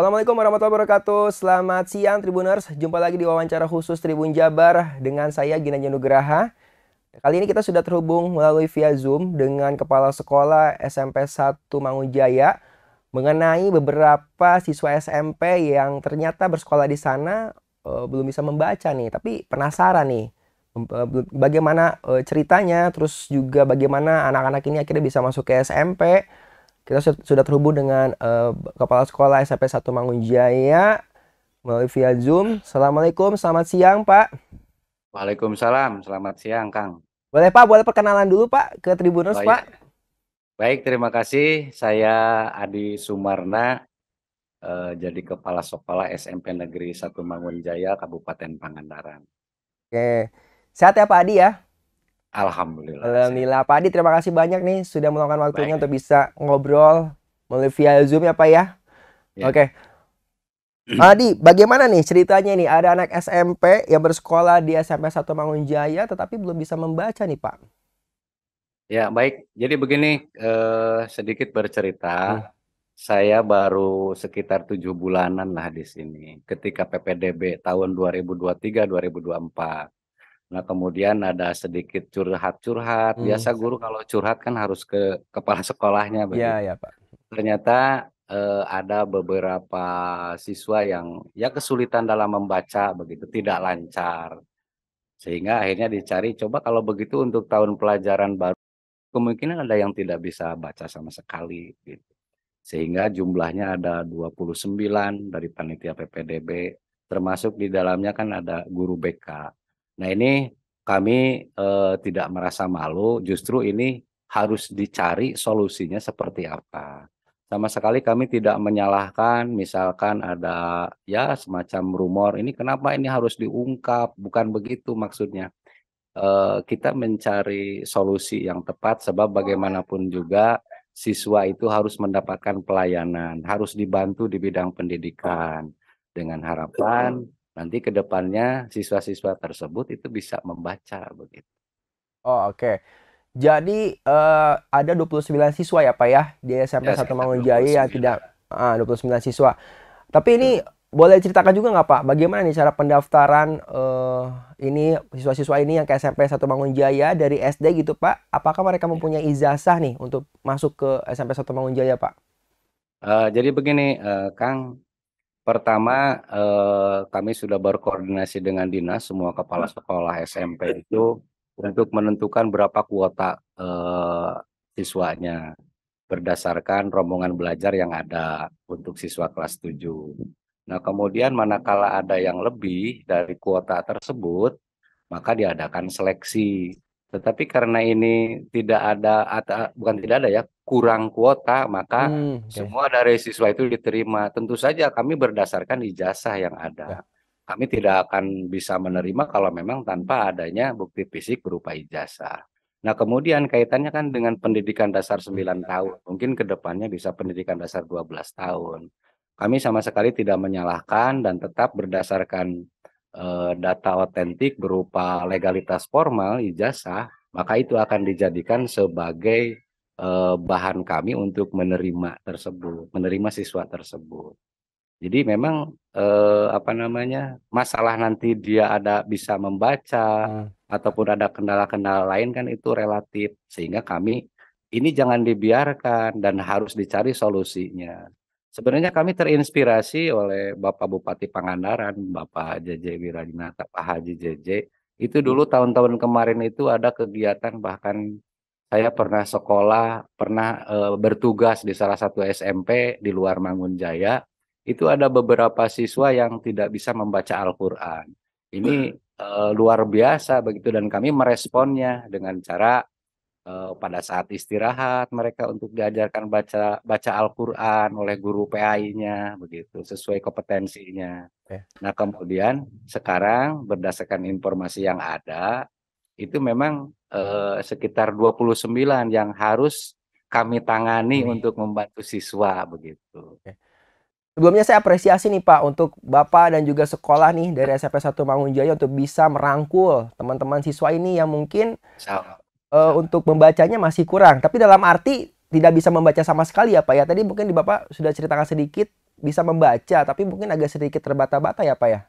Assalamualaikum warahmatullahi wabarakatuh. Selamat siang Tribuners. Jumpa lagi di wawancara khusus Tribun Jabar dengan saya Gina Nugraha. Kali ini kita sudah terhubung melalui via Zoom dengan Kepala Sekolah SMP 1 Mangunjaya mengenai beberapa siswa SMP yang ternyata bersekolah di sana uh, belum bisa membaca nih, tapi penasaran nih eh, bagaimana eh, ceritanya, terus juga bagaimana anak-anak ini akhirnya bisa masuk ke SMP kita sudah terhubung dengan uh, Kepala Sekolah SMP 1 Mangunjaya melalui via Zoom. Assalamualaikum, selamat siang Pak. Waalaikumsalam, selamat siang Kang. Boleh Pak, boleh perkenalan dulu Pak ke Tribunus, Baik. Pak. Baik, terima kasih. Saya Adi Sumarna, eh, jadi Kepala Sekolah SMP Negeri 1 Mangunjaya, Kabupaten Pangandaran. Oke, sehat ya Pak Adi ya? Alhamdulillah. Alhamdulillah. Pak Adi terima kasih banyak nih sudah meluangkan waktunya Baik. untuk bisa ngobrol melalui via Zoom ya Pak ya. ya. Oke. Okay. Adi, bagaimana nih ceritanya ini? ada anak SMP yang bersekolah di SMP 1 Mangunjaya tetapi belum bisa membaca nih Pak. Ya baik, jadi begini eh, sedikit bercerita, hmm. saya baru sekitar tujuh bulanan lah di sini. Ketika PPDB tahun 2023-2024, Nah, kemudian ada sedikit curhat-curhat. Hmm. Biasa guru kalau curhat kan harus ke kepala sekolahnya iya, begitu. Iya, ya, Pak. Ternyata eh, ada beberapa siswa yang ya kesulitan dalam membaca begitu, tidak lancar. Sehingga akhirnya dicari coba kalau begitu untuk tahun pelajaran baru kemungkinan ada yang tidak bisa baca sama sekali gitu. Sehingga jumlahnya ada 29 dari panitia PPDB termasuk di dalamnya kan ada guru BK Nah ini kami eh, tidak merasa malu, justru ini harus dicari solusinya seperti apa. Sama sekali kami tidak menyalahkan, misalkan ada ya semacam rumor, ini kenapa ini harus diungkap, bukan begitu maksudnya. Eh, kita mencari solusi yang tepat, sebab bagaimanapun juga siswa itu harus mendapatkan pelayanan, harus dibantu di bidang pendidikan dengan harapan Nanti ke depannya siswa-siswa tersebut itu bisa membaca begitu. Oh, oke. Jadi, uh, ada 29 siswa ya, Pak, ya? Di SMP Ya, Satu Mangunjaya yang tidak, tidak ah, 29 siswa. Tapi ini hmm. boleh ceritakan juga nggak, Pak, bagaimana nih cara pendaftaran, uh, ini siswa-siswa ini yang ke SMP Satu Mangunjaya dari SD gitu, Pak? Apakah mereka ya. mempunyai ijazah nih untuk masuk ke SMP Satu Mangunjaya, Pak? Uh, jadi begini, uh, Kang Pertama, eh, kami sudah berkoordinasi dengan dinas semua kepala hmm. sekolah SMP itu untuk menentukan berapa kuota, eh, siswanya berdasarkan rombongan belajar yang ada untuk siswa kelas 7. Nah, kemudian manakala ada yang lebih dari kuota tersebut, maka diadakan seleksi. Tetapi karena ini tidak ada atau bukan tidak ada ya kurang kuota, maka hmm, okay. semua dari siswa itu diterima. Tentu saja kami berdasarkan ijazah yang ada. Ya. Kami tidak akan bisa menerima kalau memang tanpa adanya bukti fisik berupa ijazah. Nah, kemudian kaitannya kan dengan pendidikan dasar 9 iya. tahun. Mungkin kedepannya bisa pendidikan dasar 12 tahun. Kami sama sekali tidak menyalahkan dan tetap berdasarkan uh, data otentik berupa legalitas formal ijazah, maka itu akan dijadikan sebagai Eh, bahan kami untuk menerima tersebut, menerima siswa tersebut. Jadi memang eh, apa namanya masalah nanti dia ada bisa membaca hmm. ataupun ada kendala-kendala lain kan itu relatif sehingga kami ini jangan dibiarkan dan harus dicari solusinya. Sebenarnya kami terinspirasi oleh Bapak Bupati Pangandaran, Bapak JJ Wiradinata, Pak Haji JJ. Itu dulu hmm. tahun-tahun kemarin itu ada kegiatan bahkan saya pernah sekolah, pernah e, bertugas di salah satu SMP di luar Mangunjaya. Itu ada beberapa siswa yang tidak bisa membaca Al-Qur'an. Ini e, luar biasa begitu dan kami meresponnya dengan cara e, pada saat istirahat mereka untuk diajarkan baca baca Al-Qur'an oleh guru PAI-nya begitu sesuai kompetensinya. Oke. Nah, kemudian sekarang berdasarkan informasi yang ada itu memang eh, sekitar 29 yang harus kami tangani hmm. untuk membantu siswa begitu. Sebelumnya saya apresiasi nih Pak untuk Bapak dan juga sekolah nih dari SMP 1 Mangunjaya iya. untuk bisa merangkul teman-teman siswa ini yang mungkin Uh, untuk membacanya masih kurang. Tapi dalam arti tidak bisa membaca sama sekali ya Pak ya. Tadi mungkin di Bapak sudah ceritakan sedikit bisa membaca tapi mungkin agak sedikit terbata-bata ya Pak ya.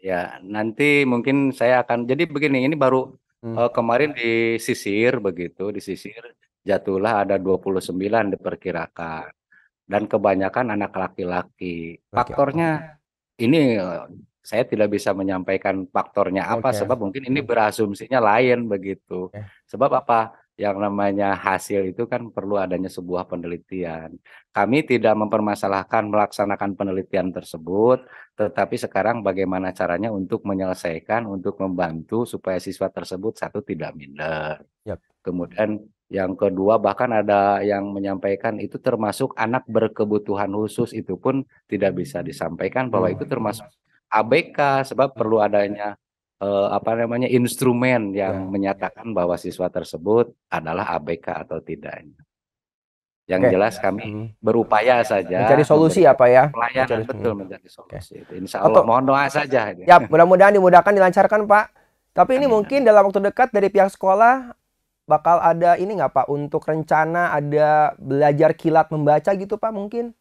Ya, nanti mungkin saya akan jadi begini, ini baru hmm. uh, kemarin disisir begitu, disisir, jatuhlah ada 29 diperkirakan, dan kebanyakan anak laki-laki. faktornya okay. Faktornya ini, saya tidak bisa menyampaikan faktornya apa, okay. sebab mungkin ini hmm. berasumsinya lain begitu. okay. Eh. Sebab apa? yang namanya hasil itu kan perlu adanya sebuah penelitian. Kami tidak mempermasalahkan melaksanakan penelitian tersebut, tetapi sekarang bagaimana caranya untuk menyelesaikan, untuk membantu supaya siswa tersebut satu tidak minder. Yep. Kemudian yang kedua bahkan ada yang menyampaikan itu termasuk anak berkebutuhan khusus itu pun tidak bisa disampaikan bahwa itu termasuk ABK sebab perlu adanya eh, apa namanya instrumen yang ya. menyatakan bahwa siswa tersebut adalah ABK atau tidak. Yang Oke. jelas kami hmm. berupaya saja mencari solusi apa ya? Pelayanan mencari, betul mencari solusi. Insya Allah Atau, mohon doa saja. Ya mudah-mudahan dimudahkan dilancarkan Pak. Tapi ini Amin. mungkin dalam waktu dekat dari pihak sekolah bakal ada ini nggak Pak untuk rencana ada belajar kilat membaca gitu Pak mungkin?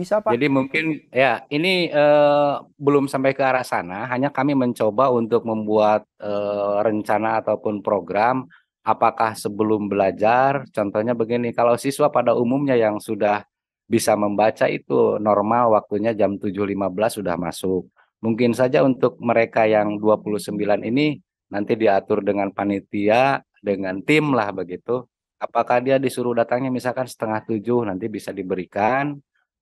Bisa Pak. Jadi mungkin ya ini uh, belum sampai ke arah sana, hanya kami mencoba untuk membuat uh, rencana ataupun program apakah sebelum belajar, contohnya begini, kalau siswa pada umumnya yang sudah bisa membaca itu normal waktunya jam 7.15 sudah masuk. Mungkin saja untuk mereka yang 29 ini nanti diatur dengan panitia, dengan tim lah begitu. Apakah dia disuruh datangnya misalkan setengah tujuh nanti bisa diberikan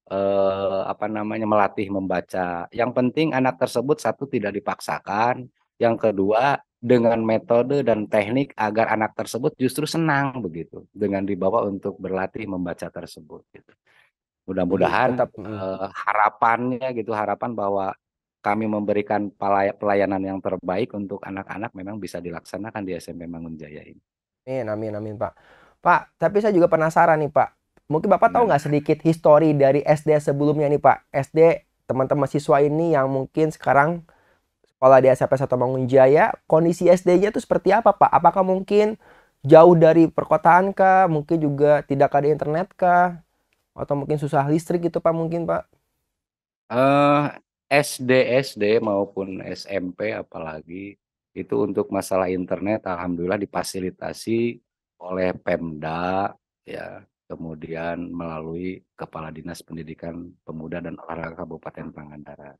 eh, apa namanya melatih membaca. Yang penting anak tersebut satu tidak dipaksakan, yang kedua dengan metode dan teknik agar anak tersebut justru senang begitu dengan dibawa untuk berlatih membaca tersebut. Gitu. Mudah-mudahan tetap, hmm. eh, harapannya gitu harapan bahwa kami memberikan pelayanan yang terbaik untuk anak-anak memang bisa dilaksanakan di SMP Mangunjaya ini. Amin, amin, amin Pak. Pak, tapi saya juga penasaran nih Pak Mungkin Bapak tahu nggak sedikit histori dari SD sebelumnya nih Pak? SD teman-teman siswa ini yang mungkin sekarang sekolah di SMP atau Bangun Jaya, kondisi SD-nya itu seperti apa Pak? Apakah mungkin jauh dari perkotaan kah? Mungkin juga tidak ada internet kah? Atau mungkin susah listrik gitu Pak mungkin Pak? Uh, eh, SD SD maupun SMP apalagi itu untuk masalah internet alhamdulillah dipasilitasi oleh Pemda ya kemudian melalui Kepala Dinas Pendidikan Pemuda dan Olahraga Kabupaten Pangandaran.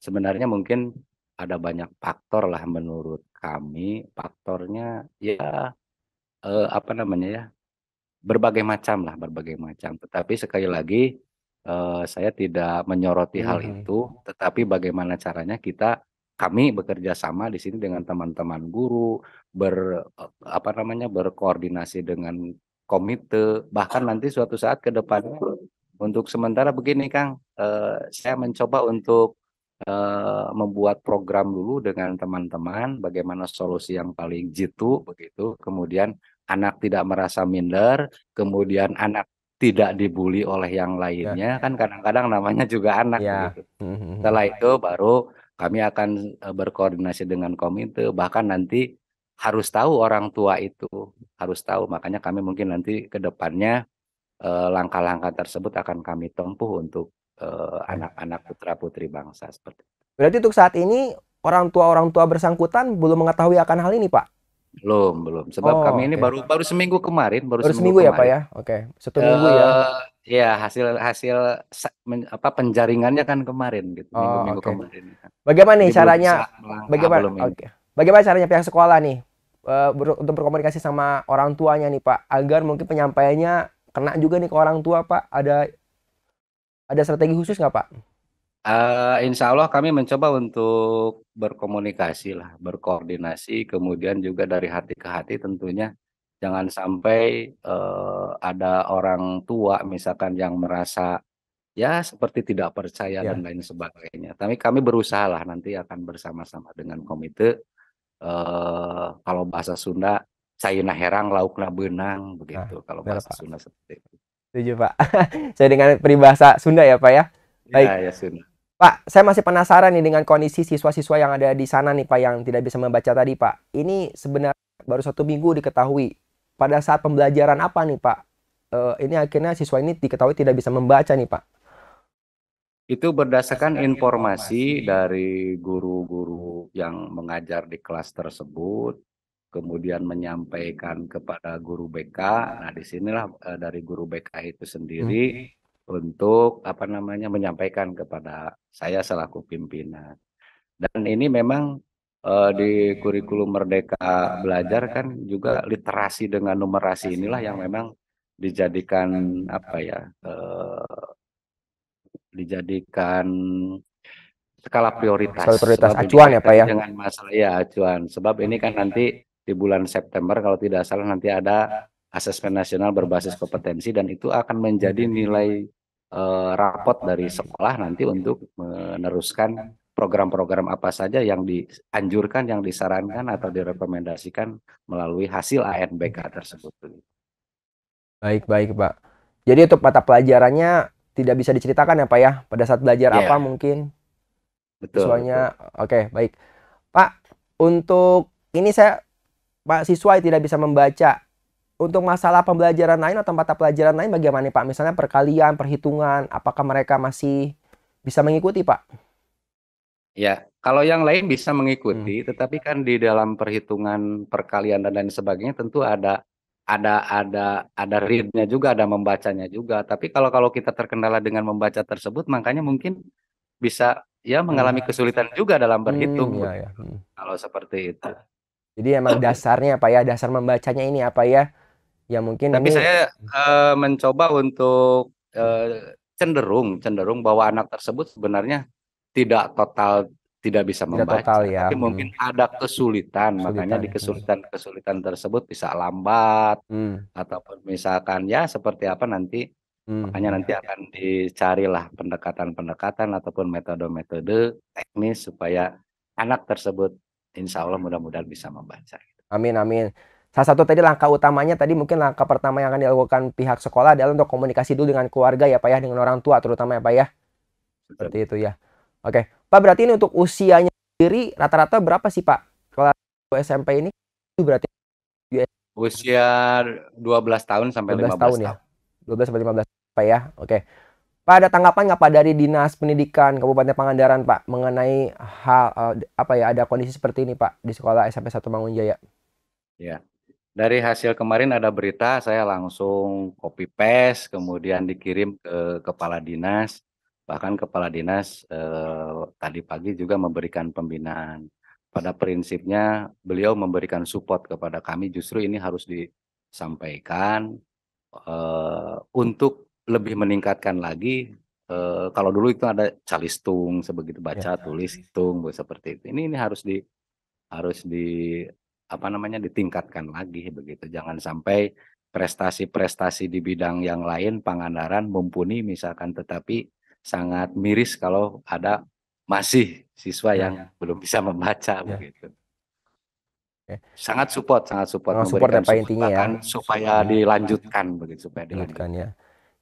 Sebenarnya mungkin ada banyak faktor lah menurut kami, faktornya ya eh, apa namanya ya berbagai macam lah, berbagai macam. Tetapi sekali lagi eh, saya tidak menyoroti hmm. hal mhm. itu, tetapi bagaimana caranya kita kami bekerja sama di sini dengan teman-teman guru ber eh, apa namanya berkoordinasi dengan komite bahkan nanti suatu saat ke depan untuk sementara begini Kang eh, saya mencoba untuk eh, membuat program dulu dengan teman-teman bagaimana solusi yang paling jitu begitu kemudian anak tidak merasa minder kemudian anak tidak dibully oleh yang lainnya ya. kan kadang-kadang namanya juga anak ya. gitu. Setelah itu baru kami akan eh, berkoordinasi dengan komite bahkan nanti harus tahu orang tua itu harus tahu makanya kami mungkin nanti ke depannya eh, langkah-langkah tersebut akan kami tempuh untuk eh, anak-anak putra putri bangsa seperti itu. Berarti untuk saat ini orang tua orang tua bersangkutan belum mengetahui akan hal ini pak? Belum belum sebab oh, kami ini okay. baru baru seminggu kemarin baru, baru seminggu, seminggu ya pak ya oke okay. satu minggu ya. Ya hasil hasil apa penjaringannya kan kemarin gitu minggu oh, minggu minggu okay. kemarin. Bagaimana nih caranya? Bagaimana? Oke. Okay. Bagaimana caranya pihak sekolah nih Eh, untuk berkomunikasi sama orang tuanya nih Pak agar mungkin penyampaiannya kena juga nih ke orang tua Pak ada ada strategi khusus nggak Pak? Uh, insya Allah kami mencoba untuk berkomunikasi lah, berkoordinasi, kemudian juga dari hati ke hati tentunya. Jangan sampai uh, ada orang tua misalkan yang merasa ya seperti tidak percaya ya. dan lain sebagainya. Tapi kami berusaha lah nanti akan bersama-sama dengan komite Eh, kalau bahasa Sunda sayuna herang laukna benang nah, begitu nah, kalau bahasa Pak. Sunda seperti itu. Setuju Pak. saya dengan peribahasa Sunda ya Pak ya. Iya, Baik. Ya, ya Sunda. Pak, saya masih penasaran nih dengan kondisi siswa-siswa yang ada di sana nih Pak yang tidak bisa membaca tadi Pak. Ini sebenarnya baru satu minggu diketahui. Pada saat pembelajaran apa nih Pak? Uh, ini akhirnya siswa ini diketahui tidak bisa membaca nih Pak. Itu berdasarkan informasi dari guru-guru yang mengajar di kelas tersebut, kemudian menyampaikan kepada guru BK. Nah, disinilah eh, dari guru BK itu sendiri hmm. untuk apa namanya menyampaikan kepada saya selaku pimpinan. Dan ini memang uh, di kurikulum Merdeka Belajar kan juga literasi dengan numerasi inilah yang ya. memang dijadikan apa ya uh, dijadikan skala prioritas. Skala prioritas sebab acuan ya kan Pak ya. Dengan masalah ya acuan. Sebab ini kan nanti di bulan September kalau tidak salah nanti ada asesmen nasional berbasis kompetensi dan itu akan menjadi nilai eh, rapot dari sekolah nanti untuk meneruskan program-program apa saja yang dianjurkan, yang disarankan atau direkomendasikan melalui hasil ANBK tersebut. Baik, baik Pak. Jadi untuk mata pelajarannya tidak bisa diceritakan ya Pak ya pada saat belajar yeah. apa mungkin betul soalnya oke baik Pak untuk ini saya Pak siswa tidak bisa membaca untuk masalah pembelajaran lain atau mata pelajaran lain bagaimana Pak misalnya perkalian perhitungan apakah mereka masih bisa mengikuti Pak ya kalau yang lain bisa mengikuti hmm. tetapi kan di dalam perhitungan perkalian dan lain sebagainya tentu ada ada ada ada readnya juga, ada membacanya juga. Tapi kalau kalau kita terkendala dengan membaca tersebut, makanya mungkin bisa ya mengalami kesulitan juga dalam berhitung. Hmm, ya, ya. Hmm. Kalau seperti itu. Jadi emang dasarnya apa ya dasar membacanya ini apa ya? Ya mungkin. Tapi ini... saya uh, mencoba untuk uh, cenderung cenderung bahwa anak tersebut sebenarnya tidak total tidak bisa tidak membaca, total, ya. tapi hmm. mungkin ada kesulitan, kesulitan, makanya ya. di kesulitan-kesulitan tersebut bisa lambat hmm. ataupun misalkan ya seperti apa nanti Hmm. Makanya nanti akan dicarilah pendekatan-pendekatan ataupun metode-metode teknis supaya anak tersebut insya Allah mudah-mudahan bisa membaca. Gitu. Amin, amin. Salah satu tadi langkah utamanya tadi mungkin langkah pertama yang akan dilakukan pihak sekolah adalah untuk komunikasi dulu dengan keluarga ya Pak ya, dengan orang tua terutama ya Pak ya. Seperti itu ya. Oke, Pak berarti ini untuk usianya sendiri rata-rata berapa sih Pak? Kalau SMP ini itu berarti usia 12 tahun sampai lima 15 tahun, tahun. ya. 12 sampai 15 Pak ya. Oke. Pak ada tanggapan nggak Pak dari Dinas Pendidikan Kabupaten Pangandaran Pak mengenai hal eh, apa ya ada kondisi seperti ini Pak di sekolah SMP 1 Mangunjaya? Ya. Dari hasil kemarin ada berita saya langsung copy paste kemudian dikirim ke kepala dinas Bahkan kepala dinas eh, tadi pagi juga memberikan pembinaan. Pada prinsipnya beliau memberikan support kepada kami justru ini harus disampaikan eh, untuk lebih meningkatkan lagi eh, kalau dulu itu ada calistung sebegitu baca ya. tulis tung seperti itu. Ini ini harus di harus di apa namanya ditingkatkan lagi begitu. Jangan sampai prestasi-prestasi di bidang yang lain Pangandaran mumpuni misalkan tetapi sangat miris kalau ada masih siswa ya, yang ya. belum bisa membaca ya. begitu. Ya. Sangat support, sangat support. Oh, support support ya, intinya ya? Supaya ya. dilanjutkan begitu, supaya dilanjutkan ya.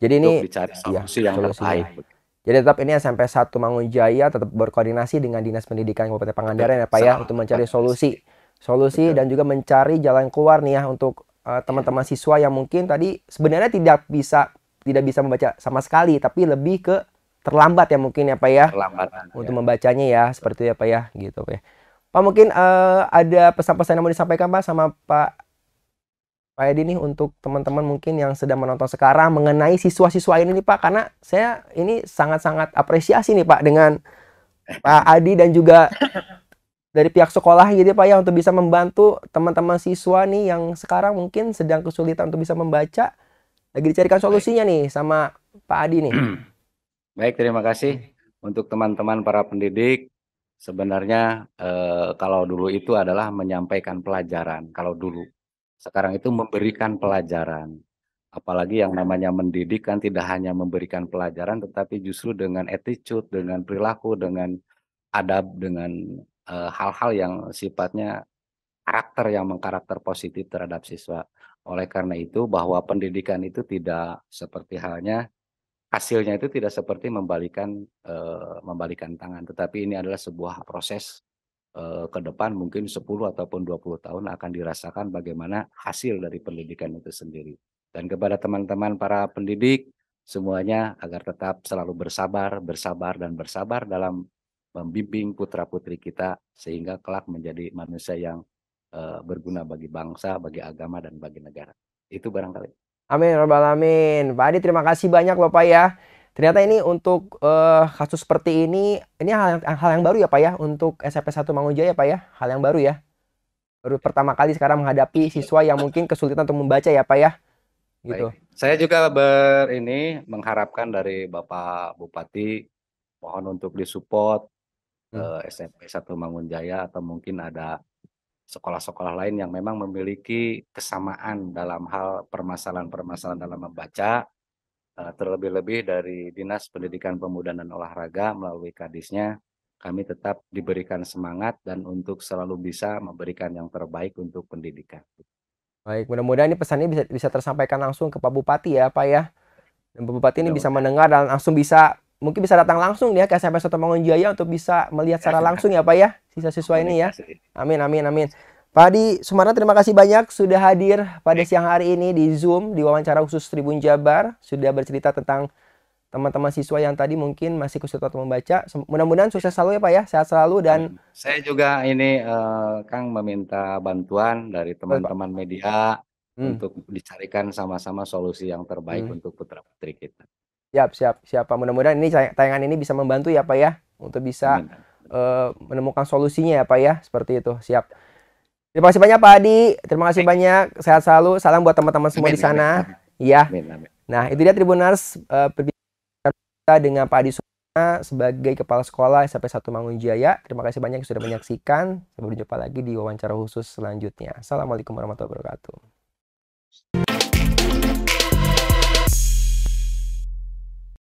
Jadi ini dicari ya, solusi ya, yang solusi terbaik. Ya. Jadi tetap ini SMP 1 Mangunjaya tetap berkoordinasi dengan Dinas Pendidikan Kabupaten Pangandaran ya Pak ya untuk mencari solusi. Solusi Betul. dan juga mencari jalan keluar nih ya untuk eh, teman-teman uh, teman -teman siswa yang mungkin tadi sebenarnya tidak bisa tidak bisa membaca sama sekali tapi lebih ke terlambat ya mungkin ya Pak ya. Terlambat. Untuk ya. membacanya ya seperti ya Pak ya gitu Pak ya. Pak mungkin uh, ada pesan-pesan yang mau disampaikan Pak sama Pak Pak Edi nih untuk teman-teman mungkin yang sedang menonton sekarang mengenai siswa-siswa ini nih Pak karena saya ini sangat-sangat apresiasi nih Pak dengan Pak Adi dan juga dari pihak sekolah gitu ya Pak ya untuk bisa membantu teman-teman siswa nih yang sekarang mungkin sedang kesulitan untuk bisa membaca lagi dicarikan solusinya nih sama Pak Adi nih. Baik, terima kasih untuk teman-teman para pendidik. Sebenarnya eh, kalau dulu itu adalah menyampaikan pelajaran, kalau dulu. Sekarang itu memberikan pelajaran. Apalagi yang namanya mendidik kan tidak hanya memberikan pelajaran, tetapi justru dengan attitude, dengan perilaku, dengan adab, dengan eh, hal-hal eh, yang sifatnya karakter yang mengkarakter positif terhadap siswa. Oleh karena itu bahwa pendidikan itu tidak seperti halnya hasilnya itu tidak seperti membalikan uh, membalikan tangan, tetapi ini adalah sebuah proses uh, ke depan mungkin 10 ataupun 20 tahun akan dirasakan bagaimana hasil dari pendidikan itu sendiri. Dan kepada teman-teman para pendidik semuanya agar tetap selalu bersabar, bersabar dan bersabar dalam membimbing putra-putri kita sehingga kelak menjadi manusia yang uh, berguna bagi bangsa, bagi agama dan bagi negara. Itu barangkali. Amin robbal alamin. Pak Adi terima kasih banyak bapak ya. Ternyata ini untuk uh, kasus seperti ini, ini hal yang, hal yang baru ya Pak ya untuk SMP 1 Mangunjaya ya Pak ya, hal yang baru ya. Baru pertama kali sekarang menghadapi siswa yang mungkin kesulitan untuk membaca ya Pak ya. Gitu. Baik. Saya juga ber ini mengharapkan dari Bapak Bupati mohon untuk disupport hmm. uh, SMP 1 Mangunjaya atau mungkin ada sekolah-sekolah lain yang memang memiliki kesamaan dalam hal permasalahan-permasalahan dalam membaca, eh, terlebih-lebih dari Dinas Pendidikan Pemuda dan Olahraga melalui kadisnya kami tetap diberikan semangat dan untuk selalu bisa memberikan yang terbaik untuk pendidikan. Baik, mudah-mudahan ini pesannya bisa bisa tersampaikan langsung ke Pak Bupati ya, Pak ya. Dan Pak Bupati ini bisa mendengar dan langsung bisa mungkin bisa datang langsung ya ke SMP Sotomangun Jaya untuk bisa melihat secara langsung ya Pak ya sisa-siswa ini ya. Amin amin amin. Pak Adi Sumarna terima kasih banyak sudah hadir pada siang hari ini di Zoom di wawancara khusus Tribun Jabar sudah bercerita tentang teman-teman siswa yang tadi mungkin masih kesulitan membaca. Mudah-mudahan sukses selalu ya Pak ya, sehat selalu dan saya juga ini uh, Kang meminta bantuan dari teman-teman media hmm. untuk dicarikan sama-sama solusi yang terbaik hmm. untuk putra-putri kita. Siap, siap, siap Mudah-mudahan ini tayangan ini bisa membantu ya Pak ya untuk bisa uh, menemukan solusinya ya Pak ya. Seperti itu. Siap. Terima kasih banyak Pak Adi. Terima kasih banyak. Sehat selalu. Salam buat teman-teman semua amin, di sana. Iya. Nah, itu dia Tribunars uh, eh, perbincangan kita dengan Pak Adi Suna sebagai kepala sekolah SMP 1 Mangun Jaya. Terima kasih banyak yang sudah menyaksikan. Sampai berjumpa lagi di wawancara khusus selanjutnya. Assalamualaikum warahmatullahi wabarakatuh.